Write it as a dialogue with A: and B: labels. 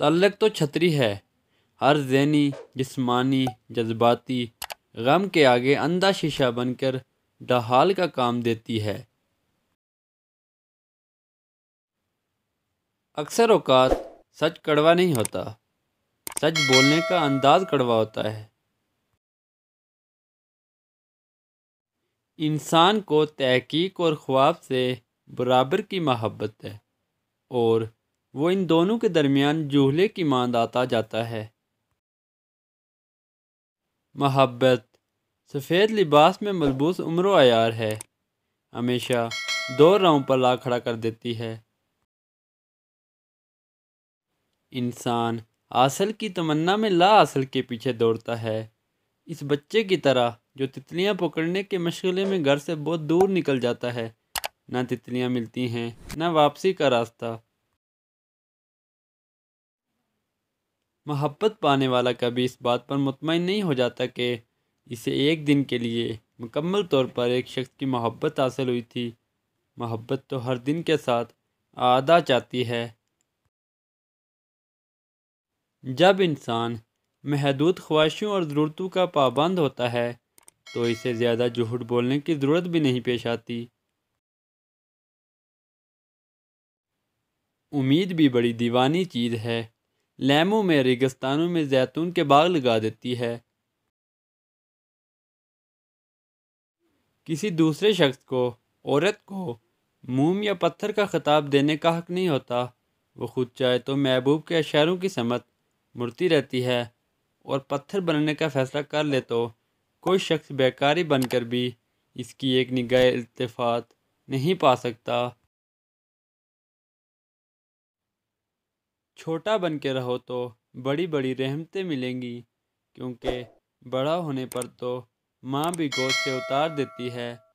A: तल्लक तो छतरी है हर जहनी जिस्मानी जज्बाती गम के आगे अंधा शीशा बनकर डहाल का काम देती है अक्सर अवकात सच कड़वा नहीं होता सच बोलने का अंदाज कड़वा होता है इंसान को तहकीक और ख्वाब से बराबर की महब्बत है और वो इन दोनों के दरमियान जूहले की मांद आता जाता है महब्बत सफ़ेद लिबास में मलबूस उम्र आयार है हमेशा दो राउ पर ला खड़ा कर देती है इंसान आसल की तमन्ना में ला आसल के पीछे दौड़ता है इस बच्चे की तरह जो तितलियां पकड़ने के मशगले में घर से बहुत दूर निकल जाता है ना तितलियां मिलती हैं ना वापसी का रास्ता मोहब्बत पाने वाला कभी इस बात पर मुतमिन नहीं हो जाता कि इसे एक दिन के लिए मुकम्मल तौर पर एक शख्स की मोहब्बत हासिल हुई थी मोहब्बत तो हर दिन के साथ आदा चाहती है जब इंसान महदूद ख्वाहिशों और ज़रूरतों का पाबंद होता है तो इसे ज़्यादा झूठ बोलने की ज़रूरत भी नहीं पेश आती उम्मीद भी बड़ी दीवानी चीज़ है लैमों में रेगिस्तानों में जैतून के बाग लगा देती है किसी दूसरे शख्स को औरत को मोम या पत्थर का खिताब देने का हक नहीं होता वो खुद चाहे तो महबूब के अशारों की समत मुड़ती रहती है और पत्थर बनने का फैसला कर ले तो कोई शख्स बेकारी बनकर भी इसकी एक निगाह इल्तफात नहीं पा सकता छोटा बन के रहो तो बड़ी बड़ी रहमतें मिलेंगी क्योंकि बड़ा होने पर तो माँ भी गोद से उतार देती है